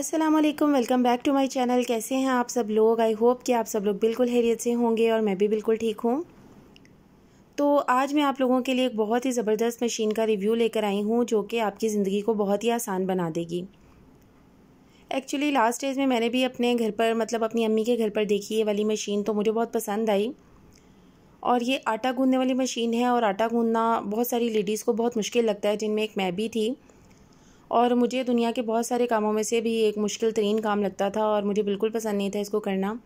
अस्सलाम वालेकुम welcome back to my channel कैसे हैं आप सब लोग आई होप कि आप सब लोग बिल्कुल हैरियत से होंगे और मैं भी बिल्कुल ठीक हूँ तो आज मैं आप लोगों के लिए एक बहुत ही ज़बरदस्त मशीन का रिव्यू लेकर आई हूँ जो कि आपकी ज़िंदगी को बहुत ही आसान बना देगी एक्चुअली लास्ट डेज में मैंने भी अपने घर पर मतलब अपनी अम्मी के घर पर देखी ये वाली मशीन तो मुझे बहुत पसंद आई और ये आटा गूँधने वाली मशीन है और आटा गूँधना बहुत सारी लेडीज़ को बहुत मुश्किल लगता है जिनमें एक मैं भी थी और मुझे दुनिया के बहुत सारे कामों में से भी एक मुश्किल तरीन काम लगता था और मुझे बिल्कुल पसंद नहीं था इसको करना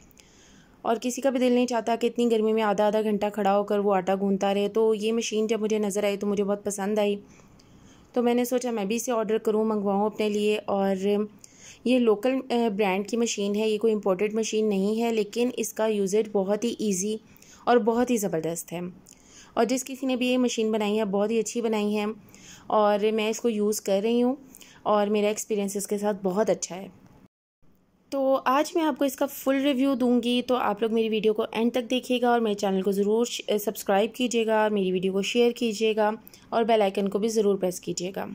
और किसी का भी दिल नहीं चाहता कि इतनी गर्मी में आधा आधा घंटा खड़ा होकर वो आटा गूंदता रहे तो ये मशीन जब मुझे नज़र आई तो मुझे बहुत पसंद आई तो मैंने सोचा मैं भी इसे ऑर्डर करूँ मंगवाऊँ अपने लिए और ये लोकल ब्रांड की मशीन है ये कोई इम्पोर्टेड मशीन नहीं है लेकिन इसका यूज बहुत ही ईजी और बहुत ही ज़बरदस्त है और जिस किसी ने भी ये मशीन बनाई है बहुत ही अच्छी बनाई है और मैं इसको यूज़ कर रही हूँ और मेरा एक्सपीरियंस इसके साथ बहुत अच्छा है तो आज मैं आपको इसका फुल रिव्यू दूंगी तो आप लोग मेरी वीडियो को एंड तक देखिएगा और मेरे चैनल को ज़रूर सब्सक्राइब कीजिएगा मेरी वीडियो को शेयर कीजिएगा और बेल आइकन को भी ज़रूर प्रेस कीजिएगा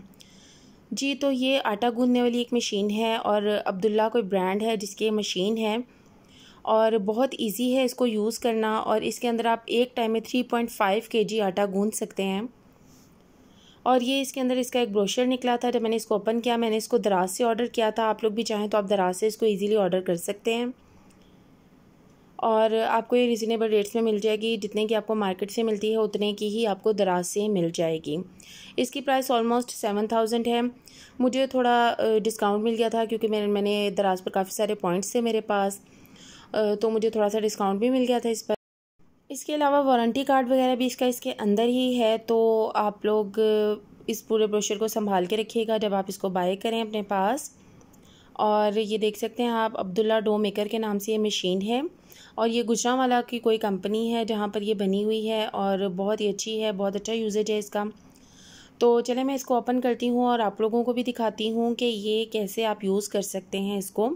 जी तो ये आटा गूंदने वाली एक मशीन है और अब्दुल्ला कोई ब्रांड है जिसकी मशीन है और बहुत इजी है इसको यूज़ करना और इसके अंदर आप एक टाइम में थ्री पॉइंट फाइव के जी आटा गूँध सकते हैं और ये इसके अंदर इसका एक ब्रोशर निकला था जब मैंने इसको ओपन किया मैंने इसको दराज से ऑर्डर किया था आप लोग भी चाहें तो आप दराज से इसको ईजिली ऑर्डर कर सकते हैं और आपको ये रिजनेबल रेट्स में मिल जाएगी जितने की आपको मार्केट से मिलती है उतने की ही आपको दराज से मिल जाएगी इसकी प्राइस ऑलमोस्ट सेवन थाउजेंड है मुझे थोड़ा डिस्काउंट मिल गया था क्योंकि मैं मैंने दराज पर काफ़ी सारे पॉइंट्स थे मेरे पास तो मुझे थोड़ा सा डिस्काउंट भी मिल गया था इस पर इसके अलावा वारंटी कार्ड वगैरह भी इसका इसके अंदर ही है तो आप लोग इस पूरे ब्रोशर को संभाल के रखिएगा जब आप इसको बाय करें अपने पास और ये देख सकते हैं आप अब्दुल्ला डो मेकर के नाम से ये मशीन है और ये गुजरावाला की कोई कंपनी है जहाँ पर ये बनी हुई है और बहुत ही अच्छी है बहुत अच्छा यूजेज है इसका तो चले मैं इसको ओपन करती हूँ और आप लोगों को भी दिखाती हूँ कि ये कैसे आप यूज़ कर सकते हैं इसको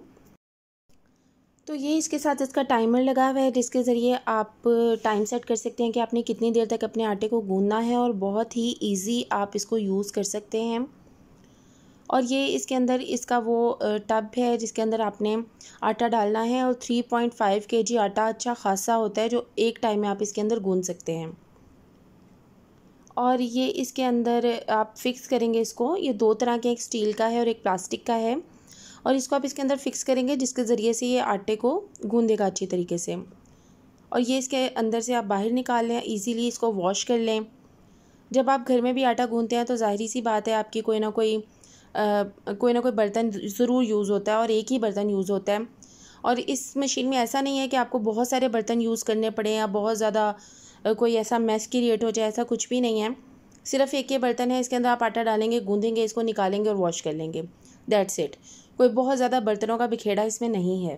तो ये इसके साथ इसका टाइमर लगा हुआ है जिसके ज़रिए आप टाइम सेट कर सकते हैं कि आपने कितनी देर तक अपने आटे को गूंदना है और बहुत ही इजी आप इसको यूज़ कर सकते हैं और ये इसके अंदर इसका वो टब है जिसके अंदर आपने आटा डालना है और थ्री पॉइंट फाइव के जी आटा अच्छा खासा होता है जो एक टाइम में आप इसके अंदर गूँ सकते हैं और ये इसके अंदर आप फिक्स करेंगे इसको ये दो तरह के एक स्टील का है और एक प्लास्टिक का है और इसको आप इसके अंदर फिक्स करेंगे जिसके ज़रिए से ये आटे को गूंदेगा अच्छी तरीके से और ये इसके अंदर से आप बाहर निकाल लें ईजीली इसको वॉश कर लें जब आप घर में भी आटा गूंदते हैं तो ज़ाहरी सी बात है आपकी कोई ना कोई आ, कोई ना कोई बर्तन ज़रूर यूज़ होता है और एक ही बर्तन यूज़ होता है और इस मशीन में ऐसा नहीं है कि आपको बहुत सारे बर्तन यूज़ करने पड़े या बहुत ज़्यादा कोई ऐसा मैस क्रिएट हो जाए ऐसा कुछ भी नहीं है सिर्फ एक ही बर्तन है इसके अंदर आप आटा डालेंगे गूंदेंगे इसको निकालेंगे और वॉश कर लेंगे दैट्स इट कोई बहुत ज़्यादा बर्तनों का बिखेड़ा इसमें नहीं है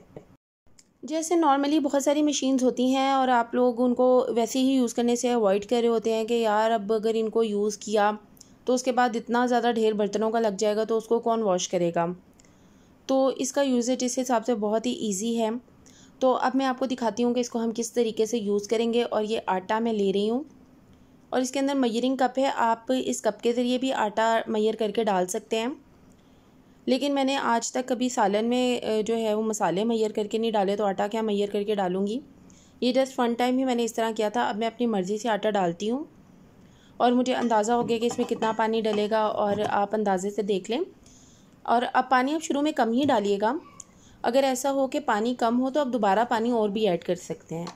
जैसे नॉर्मली बहुत सारी मशीन्स होती हैं और आप लोग उनको वैसे ही यूज़ करने से अवॉइड कर रहे होते हैं कि यार अब अगर इनको यूज़ किया तो उसके बाद इतना ज़्यादा ढेर बर्तनों का लग जाएगा तो उसको कौन वॉश करेगा तो इसका यूजेज इस हिसाब से बहुत ही ईजी है तो अब मैं आपको दिखाती हूँ कि इसको हम किस तरीके से यूज़ करेंगे और ये आटा मैं ले रही हूँ और इसके अंदर मयरिंग कप है आप इस कप के ज़रिए भी आटा मैयर करके डाल सकते हैं लेकिन मैंने आज तक कभी सालन में जो है वो मसाले मैयर करके नहीं डाले तो आटा क्या मैयर करके डालूँगी ये जस्ट वन टाइम ही मैंने इस तरह किया था अब मैं अपनी मर्ज़ी से आटा डालती हूँ और मुझे अंदाज़ा हो गया कि इसमें कितना पानी डलेगा और आप अंदाज़े से देख लें और अब पानी आप शुरू में कम ही डालिएगा अगर ऐसा हो कि पानी कम हो तो आप दोबारा पानी और भी ऐड कर सकते हैं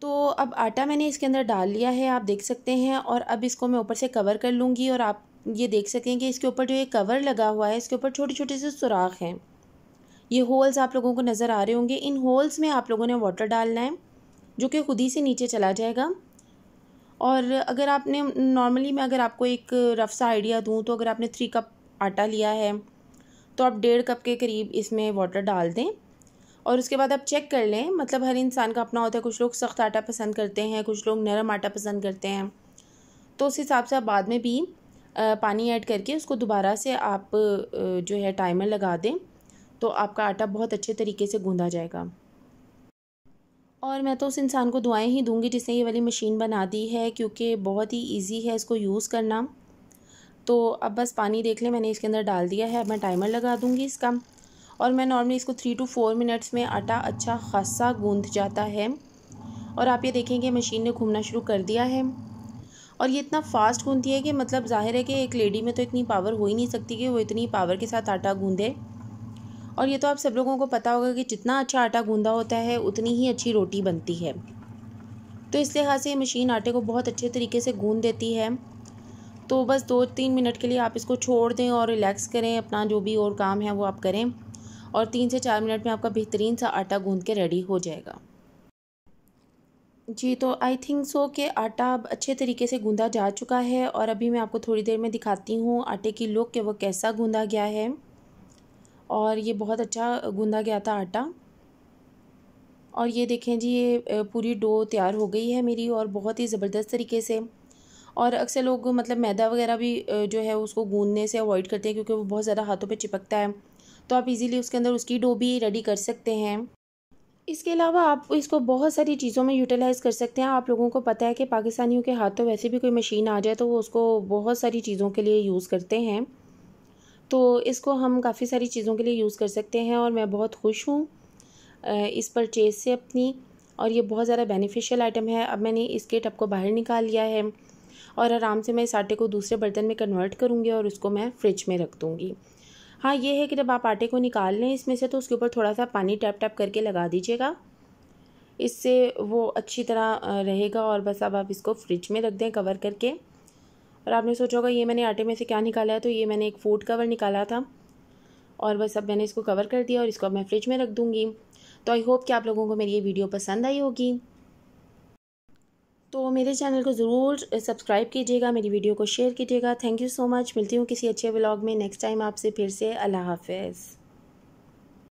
तो अब आटा मैंने इसके अंदर डाल लिया है आप देख सकते हैं और अब इसको मैं ऊपर से कवर कर लूँगी और आप ये देख सकें कि इसके ऊपर जो ये कवर लगा हुआ है इसके ऊपर छोटे छोटे से सुराख हैं ये होल्स आप लोगों को नज़र आ रहे होंगे इन होल्स में आप लोगों ने वाटर डालना है जो कि खुद ही से नीचे चला जाएगा और अगर आपने नॉर्मली मैं अगर आपको एक रफ़ सा आइडिया दूँ तो अगर आपने थ्री कप आटा लिया है तो आप डेढ़ कप के करीब इसमें वाटर डाल दें और उसके बाद आप चेक कर लें मतलब हर इंसान का अपना होता है कुछ लोग सख्त आटा पसंद करते हैं कुछ लोग नरम आटा पसंद करते हैं तो उस हिसाब से आप बाद में भी पानी ऐड करके उसको दोबारा से आप जो है टाइमर लगा दें तो आपका आटा बहुत अच्छे तरीके से गूँधा जाएगा और मैं तो उस इंसान को दुआएं ही दूंगी जिसने ये वाली मशीन बना दी है क्योंकि बहुत ही इजी है इसको यूज़ करना तो अब बस पानी देख लें मैंने इसके अंदर डाल दिया है अब मैं टाइमर लगा दूंगी इसका और मैं नॉर्मली इसको थ्री टू फोर मिनट्स में आटा अच्छा खासा गूँध जाता है और आप ये देखेंगे मशीन ने घूमना शुरू कर दिया है और ये इतना फास्ट गूंथती है कि मतलब जाहिर है कि एक लेडी में तो इतनी पावर हो ही नहीं सकती कि वो इतनी पावर के साथ आटा गूंधे और ये तो आप सब लोगों को पता होगा कि जितना अच्छा आटा गूंदा होता है उतनी ही अच्छी रोटी बनती है तो इस लिहाज से ये मशीन आटे को बहुत अच्छे तरीके से गूंद देती है तो बस दो तीन मिनट के लिए आप इसको छोड़ दें और रिलैक्स करें अपना जो भी और काम है वो आप करें और तीन से चार मिनट में आपका बेहतरीन सा आटा गूंद के रेडी हो जाएगा जी तो आई थिंक सो कि आटा अब अच्छे तरीके से गूँधा जा चुका है और अभी मैं आपको थोड़ी देर में दिखाती हूँ आटे की लुक कि वो कैसा गूँधा गया है और ये बहुत अच्छा गूँधा गया था आटा और ये देखें जी ये पूरी डो तैयार हो गई है मेरी और बहुत ही ज़बरदस्त तरीके से और अक्सर लोग मतलब मैदा वगैरह भी जो है उसको गूंदने से अवॉइड करते हैं क्योंकि वो बहुत ज़्यादा हाथों पर चिपकता है तो आप इजीली उसके अंदर उसकी डो भी रेडी कर सकते हैं इसके अलावा आप इसको बहुत सारी चीज़ों में यूटिलाइज़ कर सकते हैं आप लोगों को पता है कि पाकिस्तानियों के हाथों वैसे भी कोई मशीन आ जाए तो वो उसको बहुत सारी चीज़ों के लिए यूज़ करते हैं तो इसको हम काफ़ी सारी चीज़ों के लिए यूज़ कर सकते हैं और मैं बहुत खुश हूँ इस परचेज़ से अपनी और ये बहुत ज़्यादा बेनिफिशियल आइटम है अब मैंने इसके टप को बाहर निकाल लिया है और आराम से मैं इस आटे को दूसरे बर्तन में कन्वर्ट करूँगी और उसको मैं फ्रिज में रख दूँगी हाँ ये है कि जब आप आटे को निकाल लें इसमें से तो उसके ऊपर थोड़ा सा पानी टैप टैप करके लगा दीजिएगा इससे वो अच्छी तरह रहेगा और बस अब आप इसको फ्रिज में रख दें कवर करके और आपने सोचा होगा ये मैंने आटे में से क्या निकाला है तो ये मैंने एक फूड कवर निकाला था और बस अब मैंने इसको कवर कर दिया और इसको अब मैं फ्रिज में रख दूँगी तो आई होप कि आप लोगों को मेरी ये वीडियो पसंद आई होगी तो मेरे चैनल को ज़रूर सब्सक्राइब कीजिएगा मेरी वीडियो को शेयर कीजिएगा थैंक यू सो मच मिलती हूँ किसी अच्छे ब्लॉग में नेक्स्ट टाइम आपसे फिर से अल्लाह हाफिज़